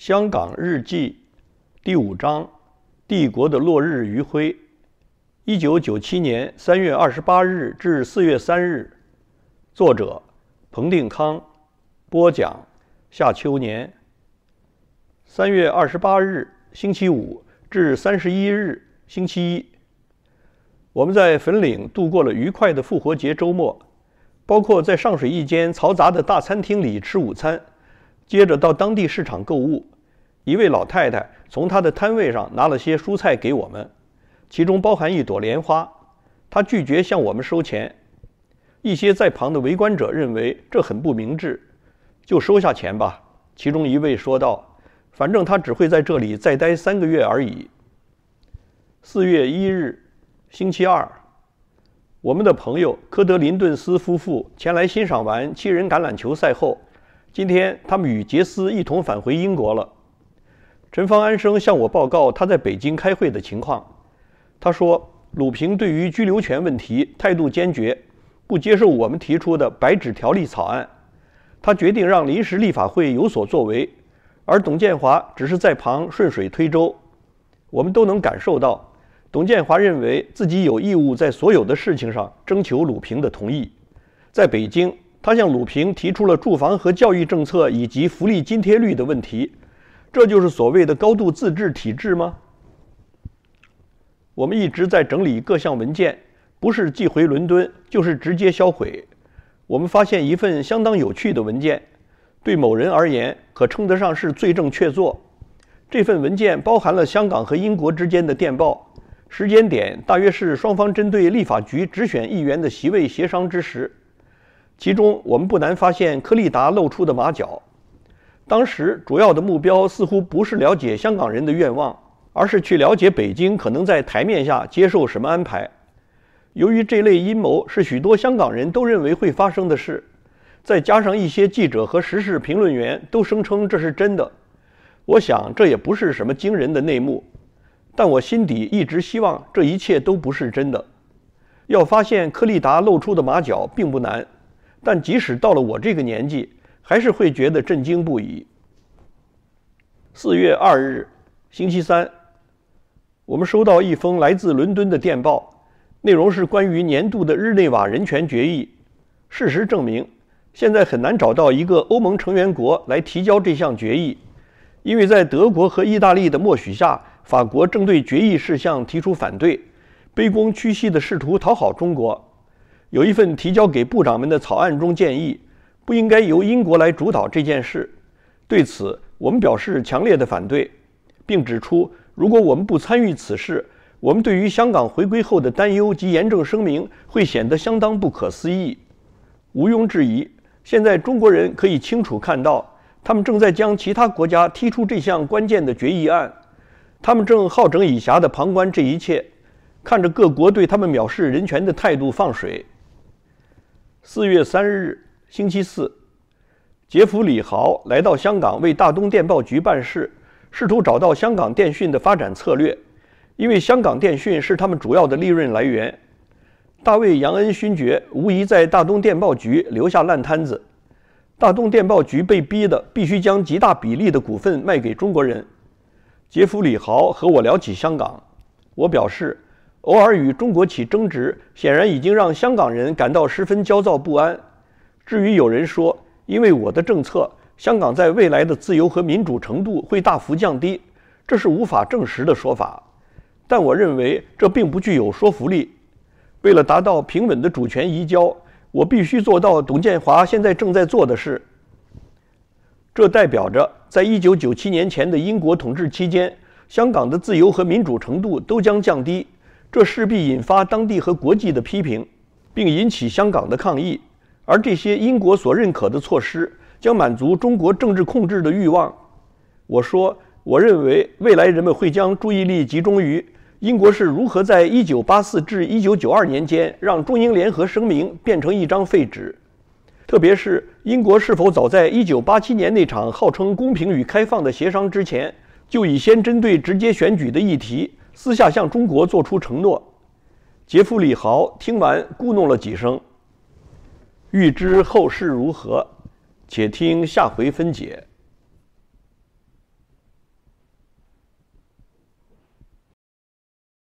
《香港日记》第五章：帝国的落日余晖，一九九七年三月二十八日至四月三日，作者彭定康，播讲夏秋年。三月二十八日星期五至三十一日星期一，我们在粉岭度过了愉快的复活节周末，包括在上水一间嘈杂的大餐厅里吃午餐。接着到当地市场购物，一位老太太从她的摊位上拿了些蔬菜给我们，其中包含一朵莲花。她拒绝向我们收钱。一些在旁的围观者认为这很不明智，就收下钱吧。其中一位说道：“反正他只会在这里再待三个月而已。”四月一日，星期二，我们的朋友科德林顿斯夫妇前来欣赏完七人橄榄球赛后。今天他们与杰斯一同返回英国了。陈方安生向我报告他在北京开会的情况。他说，鲁平对于居留权问题态度坚决，不接受我们提出的白纸条例草案。他决定让临时立法会有所作为，而董建华只是在旁顺水推舟。我们都能感受到，董建华认为自己有义务在所有的事情上征求鲁平的同意。在北京。他向鲁平提出了住房和教育政策以及福利津贴率的问题，这就是所谓的高度自治体制吗？我们一直在整理各项文件，不是寄回伦敦，就是直接销毁。我们发现一份相当有趣的文件，对某人而言可称得上是罪证确凿。这份文件包含了香港和英国之间的电报，时间点大约是双方针对立法局直选议员的席位协商之时。其中，我们不难发现柯立达露出的马脚。当时主要的目标似乎不是了解香港人的愿望，而是去了解北京可能在台面下接受什么安排。由于这类阴谋是许多香港人都认为会发生的事，再加上一些记者和时事评论员都声称这是真的，我想这也不是什么惊人的内幕。但我心底一直希望这一切都不是真的。要发现柯立达露出的马脚并不难。但即使到了我这个年纪，还是会觉得震惊不已。四月二日，星期三，我们收到一封来自伦敦的电报，内容是关于年度的日内瓦人权决议。事实证明，现在很难找到一个欧盟成员国来提交这项决议，因为在德国和意大利的默许下，法国正对决议事项提出反对，卑躬屈膝地试图讨好中国。有一份提交给部长们的草案中建议，不应该由英国来主导这件事。对此，我们表示强烈的反对，并指出，如果我们不参与此事，我们对于香港回归后的担忧及严正声明会显得相当不可思议。毋庸置疑，现在中国人可以清楚看到，他们正在将其他国家踢出这项关键的决议案，他们正好整以暇的旁观这一切，看着各国对他们藐视人权的态度放水。四月三日，星期四，杰弗里豪来到香港为大东电报局办事，试图找到香港电讯的发展策略，因为香港电讯是他们主要的利润来源。大卫杨恩勋爵无疑在大东电报局留下烂摊子，大东电报局被逼的必须将极大比例的股份卖给中国人。杰弗里豪和我聊起香港，我表示。偶尔与中国起争执，显然已经让香港人感到十分焦躁不安。至于有人说，因为我的政策，香港在未来的自由和民主程度会大幅降低，这是无法证实的说法。但我认为这并不具有说服力。为了达到平稳的主权移交，我必须做到董建华现在正在做的事。这代表着，在一九九七年前的英国统治期间，香港的自由和民主程度都将降低。这势必引发当地和国际的批评，并引起香港的抗议。而这些英国所认可的措施，将满足中国政治控制的欲望。我说，我认为未来人们会将注意力集中于英国是如何在一九八四至一九九二年间，让中英联合声明变成一张废纸。特别是英国是否早在一九八七年那场号称公平与开放的协商之前，就已先针对直接选举的议题。私下向中国做出承诺。杰弗里豪听完，咕哝了几声。欲知后事如何，且听下回分解。